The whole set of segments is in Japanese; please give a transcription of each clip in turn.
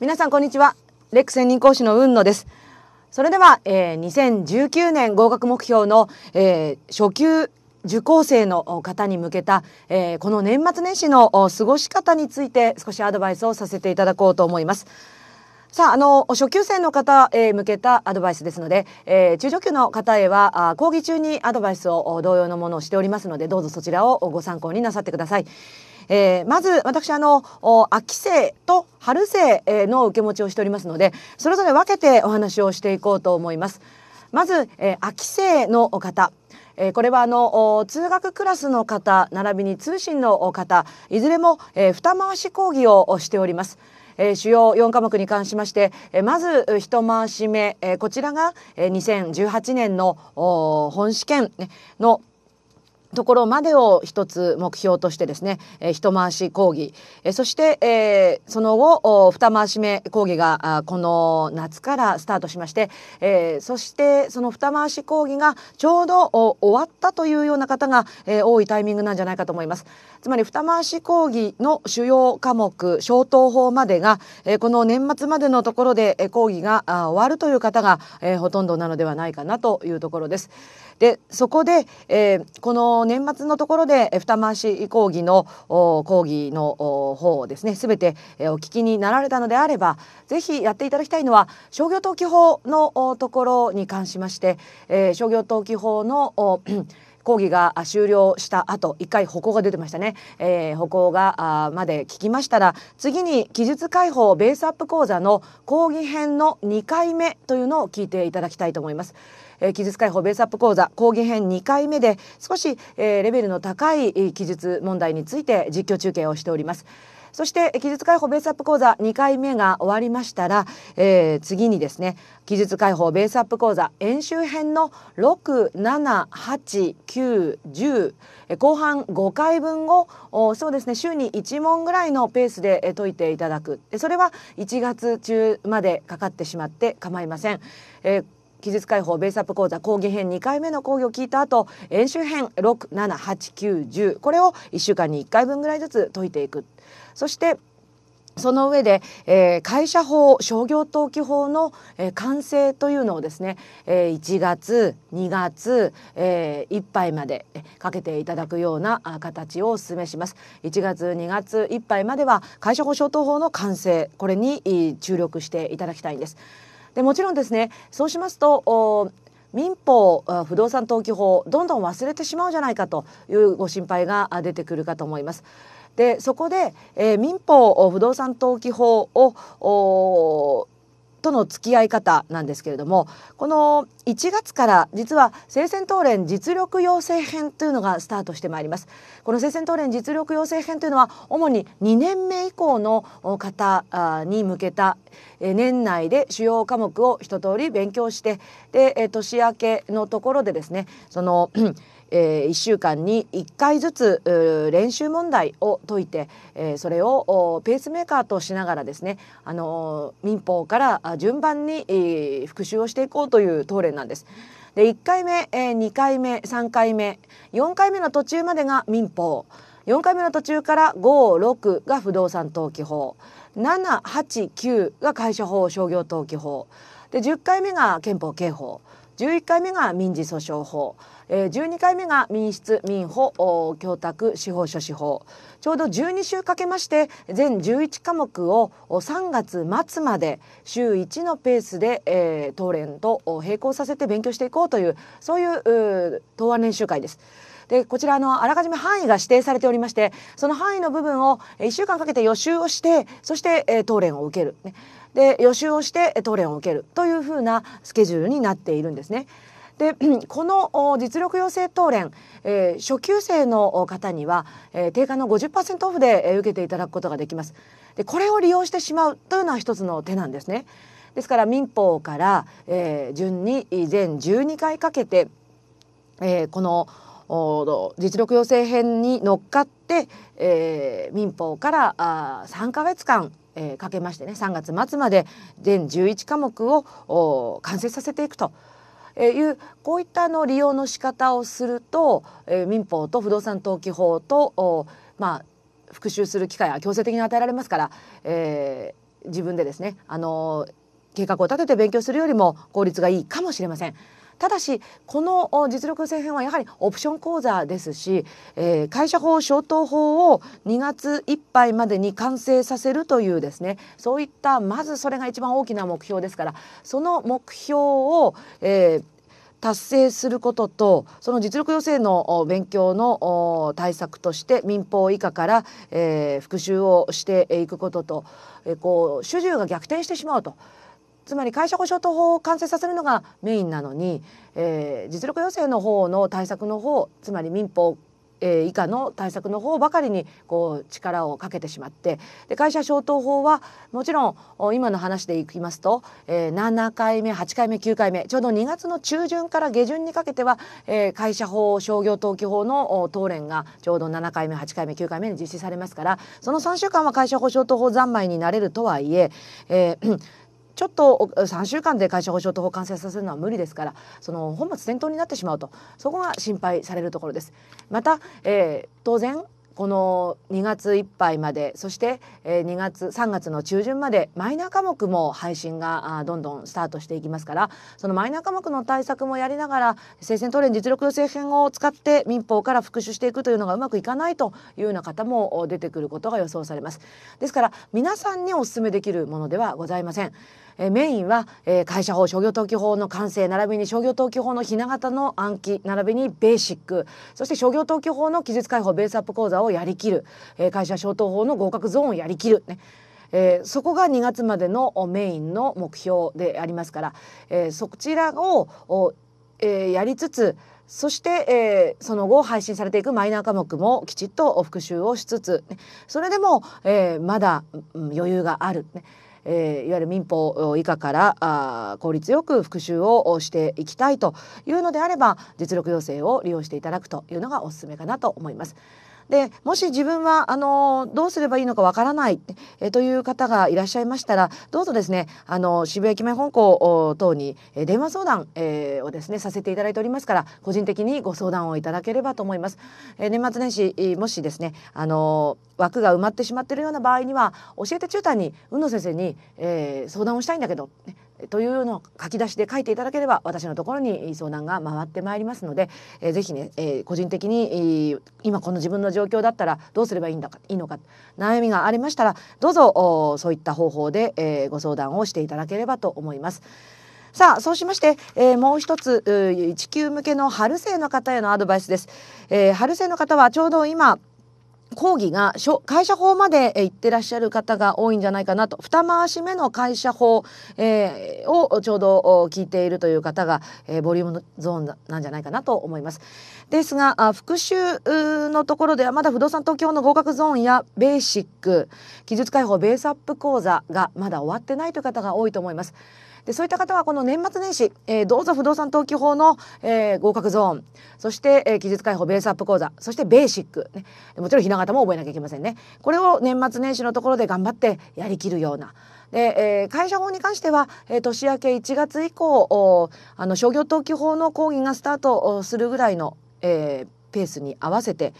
皆さんこんにちはレック専任講師の雲野ですそれでは、えー、2019年合格目標の、えー、初級受講生の方に向けた、えー、この年末年始の過ごし方について少しアドバイスをさせていただこうと思います。さあ、あの、初級生の方へ向けたアドバイスですので、えー、中上級の方へは、講義中にアドバイスを同様のものをしておりますので、どうぞそちらをご参考になさってください。えー、まず私あの秋生と春生の受け持ちをしておりますのでそれぞれ分けてお話をしていこうと思います。まず、えー、秋生の方えこれはあの通学クラスの方並びに通信の方いずれも、えー、回し講義をしております。え主要4科目に関しまして、えまず一回し目、えこちらが、え2018年の本試験のところまでを一つ目標としてですね、えー、一回し講義、えー、そして、えー、その後二回し目講義があこの夏からスタートしまして、えー、そしてその二回し講義がちょうどお終わったというような方が、えー、多いタイミングなんじゃないかと思います。つまり二回し講義の主要科目消灯法までが、えー、この年末までのところで、えー、講義があ終わるという方が、えー、ほとんどなのではないかなというところです。でそこで、えー、この年末のところで二回し講義の講義の方をですね全てお聞きになられたのであればぜひやっていただきたいのは商業登記法のところに関しまして、え商業登記法の 講義が終了した後一回歩行が出てましたね、えー、歩行があまで聞きましたら次に記述解放ベースアップ講座の講義編の2回目というのを聞いていただきたいと思います。え記述解放ベースアップ講座講義編2回目で少し、えレベルの高い記述問題について実況中継をしております。そして記述解放ベースアップ講座2回目が終わりましたら、えー、次にですね記述解放ベースアップ講座演習編の678910後半5回分をそうですね週に1問ぐらいのペースで解いていただくそれは1月中までかかってしまって構いません。えー技術解放ベースアップ講座講義編2回目の講義を聞いた後演習編678910これを1週間に1回分ぐらいずつ解いていくそしてその上で、えー、会社法商業登記法の、えー、完成というのをですね、えー、1月2月、えー、いっぱいまでかけていただくような形をお勧めします1月2月いっぱいまでは会社法商灯法の完成これに注力していただきたいんです。でもちろんですねそうしますと民法不動産登記法どんどん忘れてしまうじゃないかというご心配が出てくるかと思います。でそこで、えー、民法不動産登記法をとの付き合い方なんですけれどもこの1月から実は生鮮討論実力養成編というのがスタートしてまいりますこの生鮮討論実力養成編というのは主に2年目以降の方に向けた年内で主要科目を一通り勉強してで年明けのところでですねそのえー、1週間に1回ずつ練習問題を解いて、えー、それをペースメーカーとしながらですね、あのー、民法から順番に、えー、復習をしていこうという答練なんです。で1回目、えー、2回目3回目4回目の途中までが民法4回目の途中から56が不動産登記法789が会社法商業登記法で10回目が憲法刑法11回目が民事訴訟法え12回目が民室民法供託司法書士法ちょうど12週かけまして全11科目を3月末まで週1のペースで、えー、当連と並行させて勉強していこうというそういう答案練習会です。でこちらのあらかじめ範囲が指定されておりましてその範囲の部分を1週間かけて予習をしてそして、えー、当連を受ける、ね、で予習をして当連を受けるというふうなスケジュールになっているんですね。で この実力養成当連、えー、初級生の方には、えー、定価の50%オフで、えー、受けていただくことができますでこれを利用してしまうというのは一つの手なんですねですから民法から、えー、順に全12回かけて、えー、この実力養成編に乗っかって、えー、民法からあ3か月間、えー、かけましてね3月末まで全11科目を完成させていくと。いうこういったの利用の仕方をすると、えー、民法と不動産登記法とまあ復習する機会は強制的に与えられますから、えー、自分でですねあの計画を立てて勉強するよりも効率がいいかもしれません。ただしこの実力制編はやはりオプション講座ですし、えー、会社法消灯法を2月いっぱいまでに完成させるというですねそういったまずそれが一番大きな目標ですからその目標を、えー、達成することとその実力予選の勉強の対策として民法以下から、えー、復習をしていくことと、えー、こう主従が逆転してしまうとつまり会社保障等法を完成させるのがメインなのに、えー、実力要請の方の対策の方つまり民法えー、以下の対策の方ばかりにこう力をかけてしまってで会社消灯法はもちろん今の話でいきますと、えー、7回目8回目9回目ちょうど2月の中旬から下旬にかけては、えー、会社法商業登記法の答連がちょうど7回目8回目9回目に実施されますからその3週間は会社保障等法三昧になれるとはいええーちょっと3週間で会社保障とを完成させるのは無理ですからその本末転倒になってしまうとそこが心配されるところです。また、えー、当然この2月いっぱいまでそして2月3月の中旬までマイナー科目も配信がどんどんスタートしていきますからそのマイナー科目の対策もやりながら生鮮トレン実力の政権を使って民法から復習していくというのがうまくいかないというような方も出てくることが予想されます。ですから皆さんにお勧めできるものではございません。えメインは、え会社法商業登記法の完成並びに商業登記法のひな形の暗記並びにベーシックそして商業登記法の記述解放ベースアップ講座をやりきる、え会社消灯法の合格ゾーンをやりきる、ね、えー、そこが2月までのメインの目標でありますから、えー、そちらを、えー、やりつつそして、えー、その後配信されていくマイナー科目もきちっと復習をしつつ、ね、それでも、えー、まだ、うん、余裕がある、ねえー、いわゆる民法以下からあ効率よく復習をしていきたいというのであれば実力要請を利用していただくというのがおすすめかなと思います。でもし自分はあのどうすればいいのかわからない、えという方がいらっしゃいましたらどうぞですねあの渋谷駅前本校等に電話相談、えをですねさせていただいておりますから個人的にご相談をいただければと思います。え年末年始もしですねあの枠が埋まってしまっているような場合には教えて中途に海野先生に、えー、相談をしたいんだけど、ね、というのを書き出しで書いていただければ私のところに相談が回ってまいりますので、えー、ぜひね、えー、個人的に、えー、今この自分の状況だったらどうすればいいんだかいいのか悩みがありましたらどうぞおそういった方法で、えー、ご相談をしていただければと思います。さあそうしまして、えー、もう一つ地球向けの春生の方へのアドバイスです、えー、春生の方はちょうど今講義が会社法まで行ってらっしゃる方が多いんじゃないかなと二回し目の会社法、えー、をちょうど聞いているという方が、えー、ボリュームのゾーンなんじゃないかなと思います。ですがあ復習のところではまだ不動産東京の合格ゾーンやベーシック技術開放ベースアップ講座がまだ終わってないという方が多いと思います。でそういった方はこの年末年始、えー、どうぞ不動産登記法の、えー、合格ゾーンそして、えー、期日開放ベースアップ講座そしてベーシック、ね、もちろんひな形も覚えなきゃいけませんねこれを年末年始のところで頑張ってやりきるような。で、えー、会社法に関しては、えー、年明け1月以降あの商業登記法の講義がスタートするぐらいの、えー、ペースに合わせて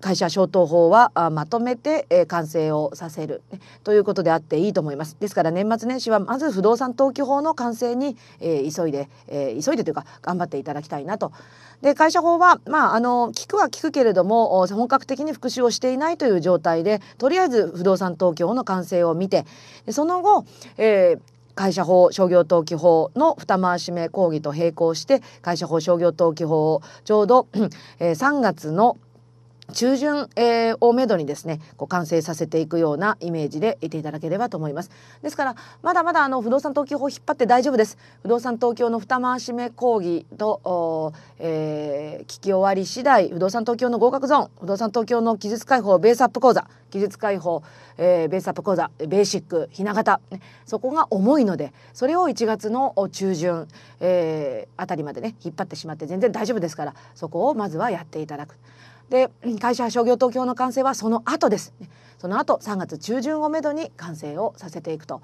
会社消灯法はまとめて、え完成をさせる、ね、ということであっていいと思います。ですから年末年始はまず不動産登記法の完成に、えー、急いで、えー、急いでというか頑張っていただきたいなと。で会社法は、まあ、あの聞くは聞くけれども本格的に復習をしていないという状態でとりあえず不動産登記法の完成を見てその後、えー、会社法商業登記法の二回し目講義と並行して会社法商業登記法をちょうど、え3月の「中旬、えー、をめどにですねこう完成させていくようなイメージでいていただければと思いますですからまだまだあの不動産登記法引っ張って大丈夫です不動産東京の二回し目講義と、えー、聞き終わり次第不動産東京の合格ゾーン不動産東京の技術解放ベースアップ講座技術解放、えー、ベースアップ講座ベーシックひな形、ね、そこが重いのでそれを1月の中旬、えー、あたりまでね引っ張ってしまって全然大丈夫ですからそこをまずはやっていただく。で会社商業東京の完成はその後です、ね、その後3月中旬をめどに完成をさせていくと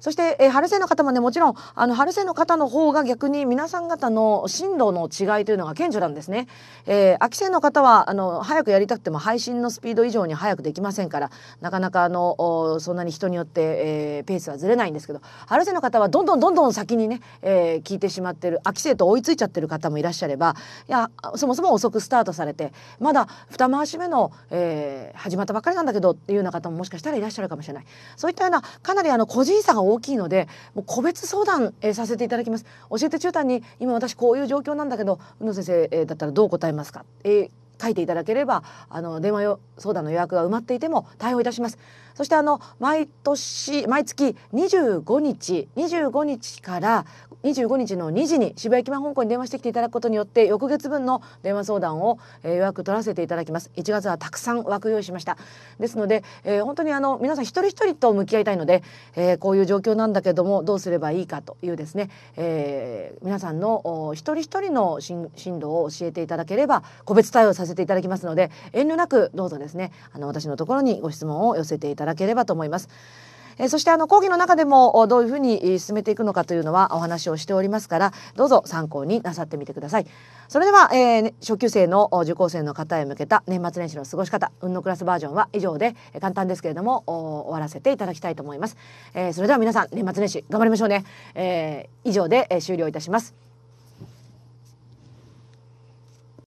そして、えー、春生の方もねもちろんあの春生の方の方が逆に皆さん方の進路の違いというのが顕著なんですね。えー、秋生の方はあの早くやりたくても配信のスピード以上に早くできませんからなかなかあのそんなに人によって、えー、ペースはずれないんですけど春生の方はどんどんどんどん先にね、えー、聞いてしまってる秋生と追いついちゃってる方もいらっしゃればいやそもそも遅くスタートされてまだ二回し目の、えー、始まったばっかりなんだけどっていうような方ももしかしたらいらっしゃるかもしれない。そういったようなかなりあの個人差が大きいのでもう個別相談、えー、させていただきます教えて中途に今私こういう状況なんだけど宇野先生、えー、だったらどう答えますか、えー書いていただければあの電話相談の予約が埋まっていても対応いたしますそしてあの毎年毎月25日25日から25日の2時に渋谷駅前香港に電話してきていただくことによって翌月分の電話相談を、え予約取らせていただきます1月はたくさん枠用意しましたですので、えー、本当にあの皆さん一人一人と向き合いたいので、えー、こういう状況なんだけどもどうすればいいかというですね、えー、皆さんの一人一人の進路を教えていただければ個別対応させていただきますので遠慮なくどうぞですねあの私のところにご質問を寄せていただただければと思います。えそしてあの講義の中でもどういうふうに進めていくのかというのはお話をしておりますからどうぞ参考になさってみてくださいそれでは、えー、初級生の受講生の方へ向けた年末年始の過ごし方運のクラスバージョンは以上で簡単ですけれども終わらせていただきたいと思います、えー、それでは皆さん年末年始頑張りましょうね、えー、以上で終了いたします